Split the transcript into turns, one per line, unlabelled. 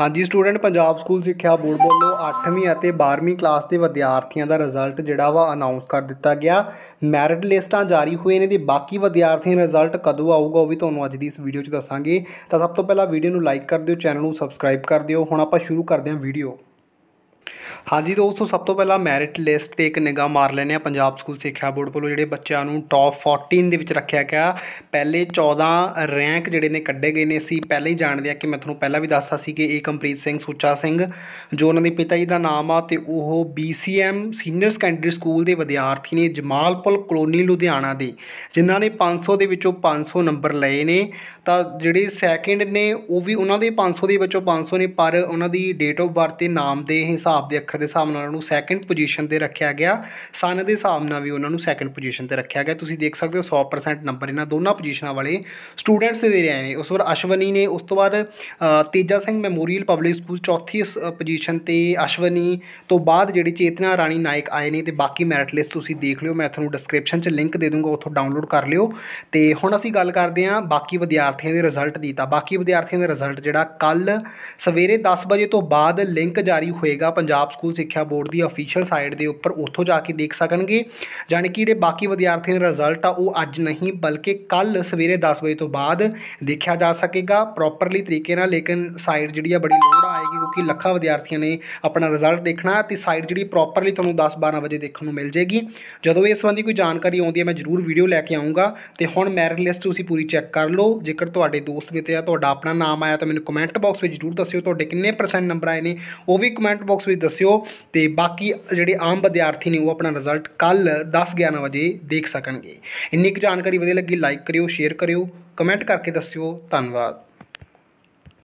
ਹਾਂਜੀ student Punjab school ਸਿੱਖਿਆ board ਵੱਲੋਂ 8ਵੀਂ ਅਤੇ 12ਵੀਂ ਕਲਾਸ ਦੇ ਵਿਦਿਆਰਥੀਆਂ ਦਾ ਰਿਜ਼ਲਟ ਜਿਹੜਾ ਵਾ ਅਨਾਉਂਸ ਕਰ ਦਿੱਤਾ ਗਿਆ ਮੈਰਿਟ ਲਿਸਟਾਂ ਜਾਰੀ ਹੋਏ ਨੇ ਤੇ ਬਾਕੀ ਵਿਦਿਆਰਥੀਆਂ ਦਾ ਰਿਜ਼ਲਟ ਕਦੋਂ ਆਊਗਾ ਉਹ ਵੀ ਤੁਹਾਨੂੰ ਅੱਜ ਦੀ ਇਸ ਵੀਡੀਓ 'ਚ ਦੱਸਾਂਗੇ ਤਾਂ ਸਭ ਤੋਂ ਪਹਿਲਾਂ ਵੀਡੀਓ ਨੂੰ ਲਾਈਕ ਕਰ ਦਿਓ ਚੈਨਲ ਨੂੰ ਸਬਸਕ੍ਰਾਈਬ ਕਰ ਦਿਓ ਹੁਣ ਆਪਾਂ ਸ਼ੁਰੂ ਕਰਦੇ ਹਾਂ ਵੀਡੀਓ ਹਾਂਜੀ ਦੋਸਤੋ ਸਭ ਤੋਂ ਪਹਿਲਾਂ ਮੈਰਿਟ ਲਿਸਟ ਤੇ ਇੱਕ ਨਿਗਾਹ ਮਾਰ ਲੈਨੇ ਆ ਪੰਜਾਬ ਸਕੂਲ ਸਿੱਖਿਆ ਬੋਰਡ ਵੱਲੋਂ ਜਿਹੜੇ ਬੱਚਿਆਂ ਨੂੰ ਟੌਪ 14 ਦੇ ਵਿੱਚ ਰੱਖਿਆ ਗਿਆ ਪਹਿਲੇ 14 ਰੈਂਕ ਜਿਹੜੇ ਨੇ ਕੱਢੇ ਗਏ ਨੇ ਸੀ ਪਹਿਲੇ ਹੀ ਜਾਣਦੇ ਆ ਕਿ ਮੈਂ ਤੁਹਾਨੂੰ ਪਹਿਲਾਂ ਵੀ ਦੱਸਤਾ ਸੀ ਕਿ ਇਹ ਕੰਪਰੀਤ ਸਿੰਘ ਸੁੱਚਾ ਸਿੰਘ ਜੋ ਉਹਨਾਂ ਦੇ ਪਿਤਾ ਜੀ ਦਾ ਨਾਮ ਆ ਤੇ ਉਹ BCM ਸੀਨੀਅਰ ਸੈਕੰਡਰੀ ਸਕੂਲ ਦੇ ਵਿਦਿਆਰਥੀ ਨੇ ਜਮਾਲਪੁਰ ਕਲੋਨੀ ਲੁਧਿਆਣਾ ਦੇ ਜਿਨ੍ਹਾਂ ਨੇ 500 ਦੇ ਵਿੱਚੋਂ 500 ਨੰਬਰ ਲਏ ਨੇ ਤਾਂ ਜਿਹੜੇ ਸੈਕੰਡ ਨੇ ਉਹ ਵੀ ਉਹਨਾਂ ਦੇ 500 ਦੇ ਵਿੱਚੋਂ 500 ਨੇ ਪਰ ਉਹਨਾਂ ਦੀ ਡੇਟ ਆਫ ਬਰਥ ਤੇ ਨਾਮ ਦੇ ਹਿਸਾਬ ਹਿਸਾਬ ਦੇ ਅੱਖਰ ਦੇ ਹਿਸਾਬ ਨਾਲ ਉਹਨਾਂ ਨੂੰ ਸੈਕੰਡ ਪੋਜੀਸ਼ਨ ਤੇ ਰੱਖਿਆ ਗਿਆ ਸਨ ਦੇ ਹਿਸਾਬ ਨਾਲ ਵੀ ਉਹਨਾਂ ਨੂੰ ਸੈਕੰਡ ਪੋਜੀਸ਼ਨ ਤੇ ਰੱਖਿਆ ਗਿਆ ਤੁਸੀਂ ਦੇਖ ਸਕਦੇ ਹੋ 100% ਨੰਬਰ ਇਹਨਾਂ ਦੋਨਾਂ ਪੋਜੀਸ਼ਨਾਂ ਵਾਲੇ ਸਟੂਡੈਂਟਸ ਦੇ ਰਹੇ ਨੇ ਉਸ ਵਾਰ ਅਸ਼ਵਨੀ ਨੇ ਉਸ ਤੋਂ ਬਾਅਦ Teja Singh memorial public school ਚੌਥੀ ਪੋਜੀਸ਼ਨ ਤੇ ਅਸ਼ਵਨੀ ਤੋਂ ਬਾਅਦ ਜਿਹੜੀ ਚੇਤਨਾ ਰਾਣੀ ਨਾਇਕ ਆਏ ਨੇ ਤੇ ਬਾਕੀ ਮੈਰਿਟ ਲਿਸਟ ਤੁਸੀਂ ਦੇਖ ਲਿਓ ਮੈਂ ਤੁਹਾਨੂੰ ਡਿਸਕ੍ਰਿਪਸ਼ਨ 'ਚ ਲਿੰਕ ਦੇ ਦੂੰਗਾ ਉੱਥੋਂ ਡਾਊਨਲੋਡ ਕਰ ਲਿਓ ਤੇ ਹੁਣ ਅਸੀਂ ਗੱਲ ਕਰਦੇ ਹਾਂ ਬਾਕੀ ਵਿਦਿਆਰਥੀਆਂ ਦੇ ਰਿਜ਼ਲਟ ਦੀ ਤਾਂ ਬਾਕੀ ਵਿਦਿਆਰਥੀਆਂ ਦਾ ਰਿਜ਼ਲਟ ਜਿਹੜਾ ਕੱਲ ਸਵੇਰੇ 10 ਵਜੇ ਤੋਂ ਬਾਅਦ ਲਿੰਕ ਜਾਰੀ ਹੋਏਗਾ ਪੰਜਾਬ ਸਕੂਲ ਸਿੱਖਿਆ ਬੋਰਡ ਦੀ ਅਫੀਸ਼ੀਅਲ ਸਾਈਟ ਦੇ ਉੱਪਰ ਉੱਥੋਂ ਜਾ ਕੇ ਦੇਖ ਸਕਣਗੇ ਜਾਨੀ ਕਿ ਜਿਹੜੇ ਬਾਕੀ ਵਿਦਿਆਰਥੀਆਂ ਦੇ ਰਿਜ਼ਲਟ ਆ ਉਹ ਅੱਜ ਨਹੀਂ ਬਲਕਿ ਕੱਲ ਸਵੇਰੇ 10 ਵਜੇ ਤੋਂ ਬਾਅਦ ਦੇਖਿਆ ਜਾ ਸਕੇਗਾ ਪ੍ਰੋਪਰਲੀ ਤਰੀਕੇ ਨਾਲ ਲੇਕਿਨ ਸਾਈਟ ਜਿਹੜੀ ਆ ਬੜੀ ਲੋਡ ਆਏਗੀ ਕਿਉਂਕਿ ਲੱਖਾਂ ਵਿਦਿਆਰਥੀਆਂ ਨੇ ਆਪਣਾ ਰਿਜ਼ਲਟ ਦੇਖਣਾ ਤੇ ਸਾਈਟ ਜਿਹੜੀ ਪ੍ਰੋਪਰਲੀ ਤੁਹਾਨੂੰ 10-12 ਵਜੇ ਦੇਖਣ ਨੂੰ ਮਿਲ ਜੇਗੀ ਜਦੋਂ ਇਸ ਸੰਬੰਧੀ ਕੋਈ ਜਾਣਕਾਰੀ ਆਉਂਦੀ ਹੈ ਮੈਂ ਜ਼ਰੂਰ ਵੀਡੀਓ ਲੈ ਕੇ ਆਉਂਗਾ ਤੇ ਹੁਣ ਮੈਰਿਟ ਲਿਸਟ ਤੁਸੀਂ ਪੂਰੀ ਚੈੱਕ ਕਰ ਲਓ ਜੇਕਰ ਤੁਹਾਡੇ ਦੋਸਤ ਵਿੱਚ ਜਾਂ ਤੁਹਾਡਾ ਆਪਣਾ ਨਾਮ ਆਇਆ ਤਾਂ ਮੈਨੂੰ ਕਮੈਂਟ ਬਾਕਸ ਵਿੱਚ ਜ਼ਰੂਰ ਦੱਸਿਓ ਤੁਹਾਡੇ ਕਿੰਨੇ ਪਰਸੈਂਟ ਨੰਬਰ ਆਏ ਨੇ ਉਹ ਵੀ ਕਮੈਂਟ ਬਾਕਸ ਵਿੱਚ ਦੱਸਿਓ ਤੇ ਬਾਕੀ ਜਿਹੜੇ ਆਮ ਵਿਦਿਆਰਥੀ ਨੇ ਉਹ ਆਪਣਾ ਰਿਜ਼ਲਟ ਕੱਲ 10-11 ਵਜੇ ਦੇਖ ਸਕਣਗੇ ਇੰਨੀ ਕੁ ਜਾਣਕਾਰੀ ਵਧੀਆ ਲੱਗੀ ਲਾਈਕ ਕਰਿਓ ਸ਼ੇਅਰ ਕਰਿਓ ਕਮੈਂਟ ਕਰਕੇ ਦੱਸਿਓ ਧੰਨਵਾਦ